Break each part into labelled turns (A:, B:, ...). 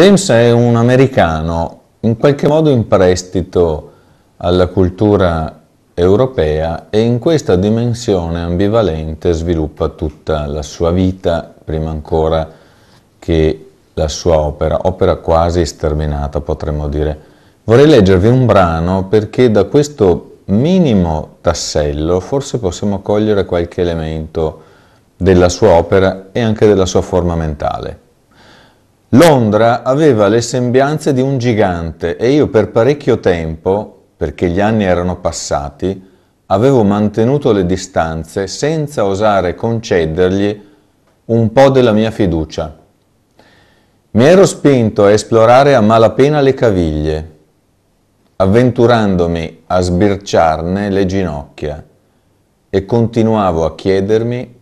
A: James è un americano in qualche modo in prestito alla cultura europea e in questa dimensione ambivalente sviluppa tutta la sua vita, prima ancora che la sua opera, opera quasi sterminata potremmo dire. Vorrei leggervi un brano perché da questo minimo tassello forse possiamo cogliere qualche elemento della sua opera e anche della sua forma mentale. Londra aveva le sembianze di un gigante e io per parecchio tempo, perché gli anni erano passati, avevo mantenuto le distanze senza osare concedergli un po' della mia fiducia. Mi ero spinto a esplorare a malapena le caviglie, avventurandomi a sbirciarne le ginocchia e continuavo a chiedermi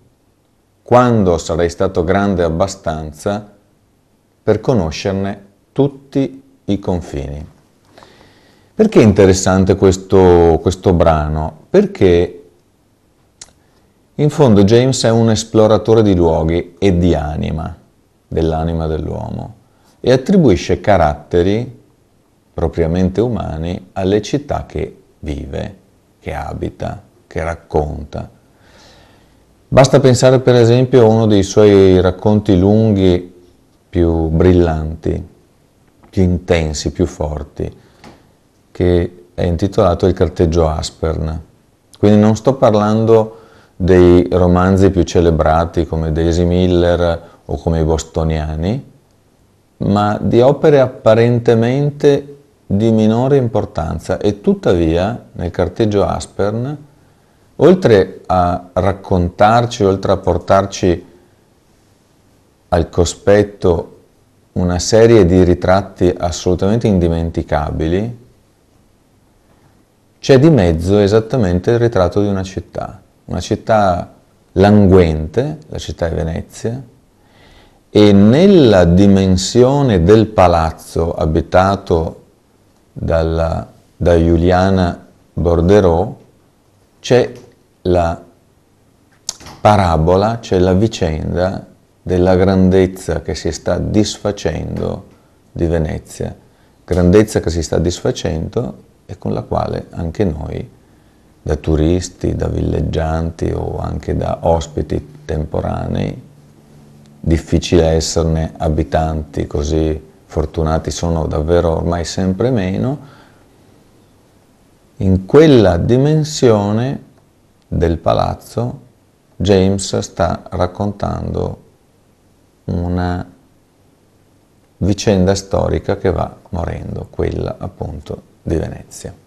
A: quando sarei stato grande abbastanza per conoscerne tutti i confini. Perché è interessante questo, questo brano? Perché in fondo James è un esploratore di luoghi e di anima, dell'anima dell'uomo, e attribuisce caratteri propriamente umani alle città che vive, che abita, che racconta. Basta pensare per esempio a uno dei suoi racconti lunghi più brillanti, più intensi, più forti, che è intitolato Il carteggio Aspern. Quindi non sto parlando dei romanzi più celebrati come Daisy Miller o come i bostoniani, ma di opere apparentemente di minore importanza e tuttavia nel carteggio Aspern, oltre a raccontarci, oltre a portarci al cospetto una serie di ritratti assolutamente indimenticabili, c'è di mezzo esattamente il ritratto di una città, una città languente, la città di Venezia, e nella dimensione del palazzo abitato dalla, da Giuliana Borderò c'è la parabola, c'è la vicenda della grandezza che si sta disfacendo di Venezia, grandezza che si sta disfacendo e con la quale anche noi, da turisti, da villeggianti o anche da ospiti temporanei, difficile esserne abitanti così fortunati sono davvero ormai sempre meno, in quella dimensione del palazzo James sta raccontando una vicenda storica che va morendo, quella appunto di Venezia.